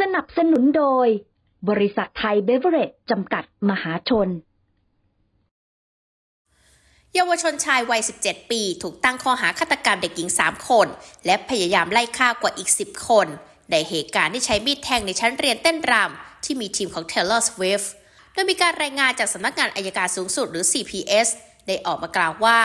สนับสนุนโดย บริษัทไทยเบเวอเรจจำกัดมหาชน เยาวชนชายวัย 17 ปีถูกตั้งข้อหาฆาตกรรมเด็กหญิง 3 คน และพยายามไล่ฆ่ากว่าอีก 10 คน ในเหตุการณ์ที่ใช้มีดแทงในชั้นเรียนเต้นรำ ที่มีทีมของ Taylor Swift โดยมีการรายงานจากสำนักงานอายการสูงสุดหรือ CPS ได้ออกมากล่าวว่า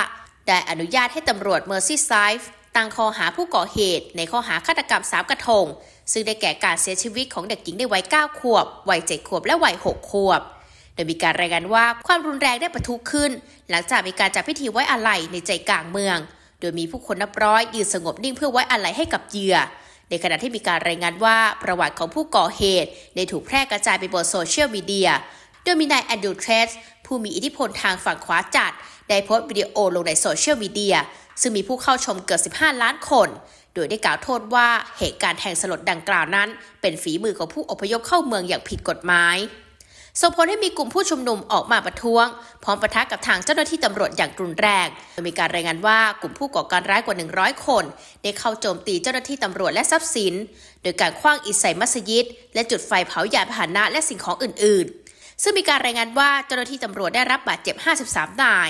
ได้อนุญาตให้ตำรวจ Merseyside ตั้งข้อหาผู้ก่อเหตุในข้อหาฆาตกรรมสามกระทงซึ่งได้แก่การเสียชีวิตของเด็กหญิงในวัย9ขวบวัย7ขวบและวัย6ขวบ โดยมีการรายงานว่าความรุนแรงได้ปะทุขึ้น หลังจากมีการจัดพิธีไว้อาลัยในใจกลางเมือง โดยมีผู้คนนับร้อยยืนสงบนิ่งเพื่อไว้อาลัยให้กับเหยื่อในขณะที่มีการรายงานว่า ประวัติของผู้ก่อเหตุได้ถูกแพร่กระจายไปบนโซเชียลมีเดียโดยมีนายแอนดูเทรสผู้มีอิทธิพลทางฝั่งขวาจัด ได้โพสต์วิดีโอลงในโซเชียลมีเดียซึ่งมีผู้เข้าชมเกือบ15 ล้านคน โดยได้กล่าวโทษว่าเหตุการณ์แทงสลดดังกล่าวนั้น เป็นฝีมือของผู้อพยพเข้าเมืองอย่างผิดกฎหมายส่งผลให้มีกลุ่มผู้ชุมนุมออกมาประท้วง พร้อมประทะกับทางเจ้าหน้าที่ตำรวจอย่างรุนแรงโดยมีการรายงานว่ากลุ่มผู้ก่อการร้ายกว่า 100 คน ได้เข้าโจมตีเจ้าหน้าที่ตำรวจและทรัพย์สิน โดยการคว้างอิฐใส่มัสยิด และจุดไฟเผายานพาหนะ และสิ่งของอื่น ๆซึ่งมีการรายงานว่าเจ้าหน้าที่ตำรวจได้รับบาดเจ็บ 53 นาย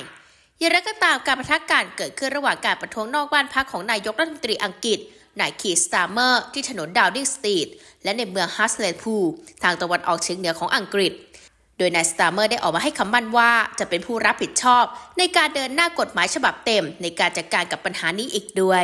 อย่างไรก็ตามการประทักการเกิดขึ้นระหว่างการประท้วงนอกบ้านพักของนายกรัฐมนตรีอังกฤษ นายคีสตาเมอร์ที่ถนนดาวดิงสตรีทและในเมืองฮัสเลนพูทางตะวันออกเฉียงเหนือของอังกฤษ โดยนายสตาเมอร์ได้ออกมาให้คำมั่นว่า จะเป็นผู้รับผิดชอบ ในการเดินหน้ากฎหมายฉบับเต็มในการจัดกการกับปัญหานี้อีกด้วย